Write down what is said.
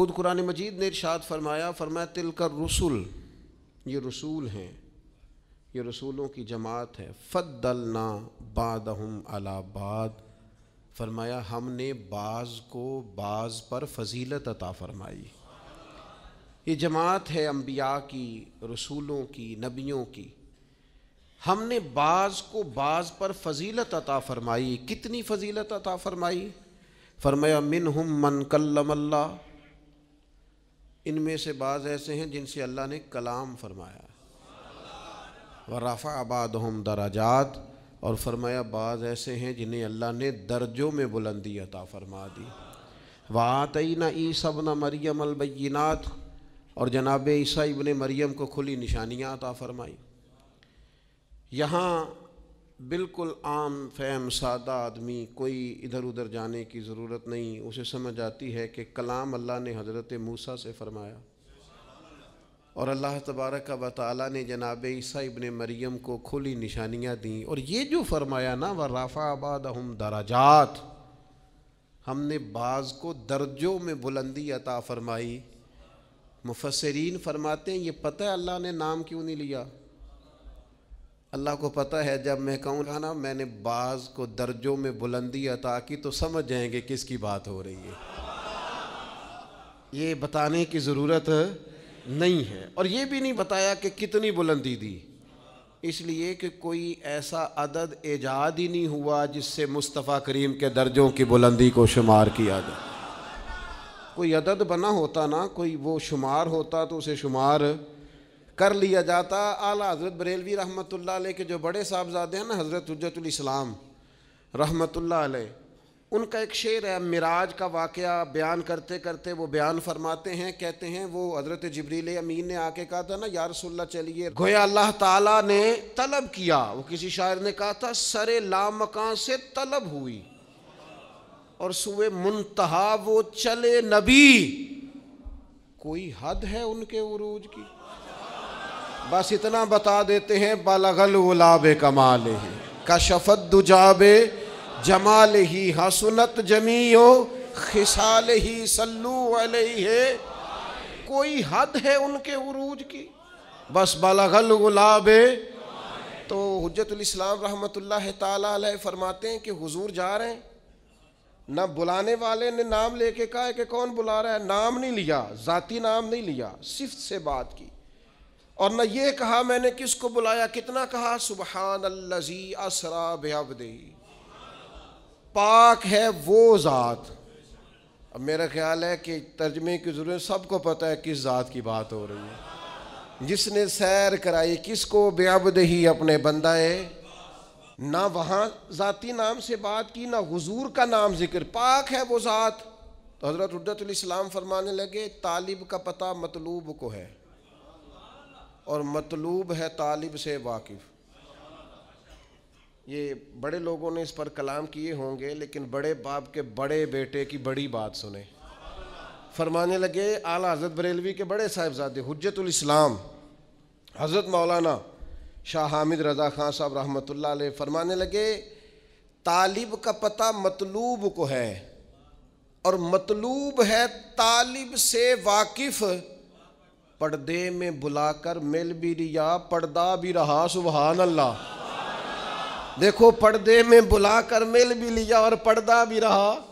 खुद कुरान मजीद ने इरशाद फरमाया फरमाया तिल का रसुल ये रसूल हैं ये रसूलों की जमात है फ़द्दलना बादहम अलाबाद फरमाया हमने बाज़ को बाज़ पर फजीलत अता फरमाई ये जमात है अम्बिया की रसूलों की नबियों की हमने बाज़ को बाज़ पर फजीलत अता फरमाई कितनी फजीलत अता फरमाई फरमाया मिन हम मन कल्लम अल्लाह इनमें से बाज़ ऐसे हैं जिनसे अल्लाह ने कलाम फरमाया व रफ़ा आबाद हम दराजात और फरमाया बाज़ ऐसे हैं जिन्हें अल्लाह ने दर्जों में बुलंदी अता फरमा दी व आतई न ई सब न मरियम अलबैनात और जनाब ईसा इबन मरियम को खुली निशानियाँ अता फरमाई यहाँ बिल्कुल आम फहम सादा आदमी कोई इधर उधर जाने की ज़रूरत नहीं उसे समझ आती है कि कलाम अल्लाह ने हज़रत मूसा से फ़रमाया और अल्लाह तबारक व ताली ने जनाब ईसा इबन मरियम को खुली निशानियाँ दीं और ये जो फरमाया ना व राफ़ा आबाद हम दराजात हमने बाज़ को दर्जों में बुलंदी अता फ़रमाई मुफसरीन फरमाते हैं ये पता है अल्लाह ने नाम क्यों नहीं लिया अल्लाह को पता है जब मैं कहूँ ना मैंने बाज़ को दर्जों में बुलंदी अता की तो समझ जाएंगे किसकी बात हो रही है ये बताने की ज़रूरत नहीं है और ये भी नहीं बताया कि कितनी बुलंदी दी इसलिए कि कोई ऐसा अदद एजाद ही नहीं हुआ जिससे मुस्तफ़ा करीम के दर्जों की बुलंदी को शुमार किया जाए कोई अदद बना होता ना कोई वो शुमार होता तो उसे शुमार कर लिया जाता आला हज़रत बरेलवी रहमत के जो बड़े साहबजादे हैं ना हज़रत हजरतलाम रहमत उनका एक शेर है मिराज का वाक़ बयान करते करते वो बयान फरमाते हैं कहते हैं वो हज़रत जबरील अमीन ने आके कहा था ना यारसोल्ला चलिए गोया अल्लाह ताला ने तलब किया वो किसी शायर ने कहा था सरे लामकां से तलब हुई और सुबह मुंतहा वो चले नबी कोई हद है उनके उरूज की बस इतना बता देते हैं बलगल गुलाब कमाल ही कशफत दुजाबे जमाल ही हसनत जमीयो खिसाल ही सल्लू है कोई हद है उनके उरूज की बस बलगल गुलाब तो हजरतलाम रहमत ताल फरमाते हैं कि हुजूर जा रहे हैं ना बुलाने वाले ने नाम लेके कहा है कि कौन बुला रहा है नाम नहीं लिया ज़ाती नाम नहीं लिया सिफ्त से बात की और न ये कहा मैंने किसको बुलाया कितना कहा सुबहान अल्लजी असरा बेअबदी पाक है वो ज़ात अब मेरा ख्याल है कि तर्जमे की ज़रूरत सबको पता है किस ज़ात की बात हो रही है जिसने सैर कराई किसको बेअबदही अपने बंदाए ना वहाँ ज़ाती नाम से बात की ना हुजूर का नाम जिक्र पाक है वो ज़ात तो हज़रत उद्दतम फरमाने लगे तालिब का पता मतलूब को है और मतलूब है तालिब से वाकिफ़ ये बड़े लोगों ने इस पर कलाम किए होंगे लेकिन बड़े बाप के बड़े बेटे की बड़ी बात सुने फरमाने लगे आला हज़रत बरेलवी के बड़े साहिबजादे हजतुल्स्लाम हज़रत मौलाना शाह हामिद रज़ा खान साहब रहमत फरमाने लगे तालिब का पता मतलूब को है और मतलूब है तालिब से वाकिफ़ पर्दे में बुलाकर मिल भी रिया पर्दा भी रहा सुबहान अल्लाह देखो पर्दे में बुलाकर मिल भी लिया और पर्दा भी रहा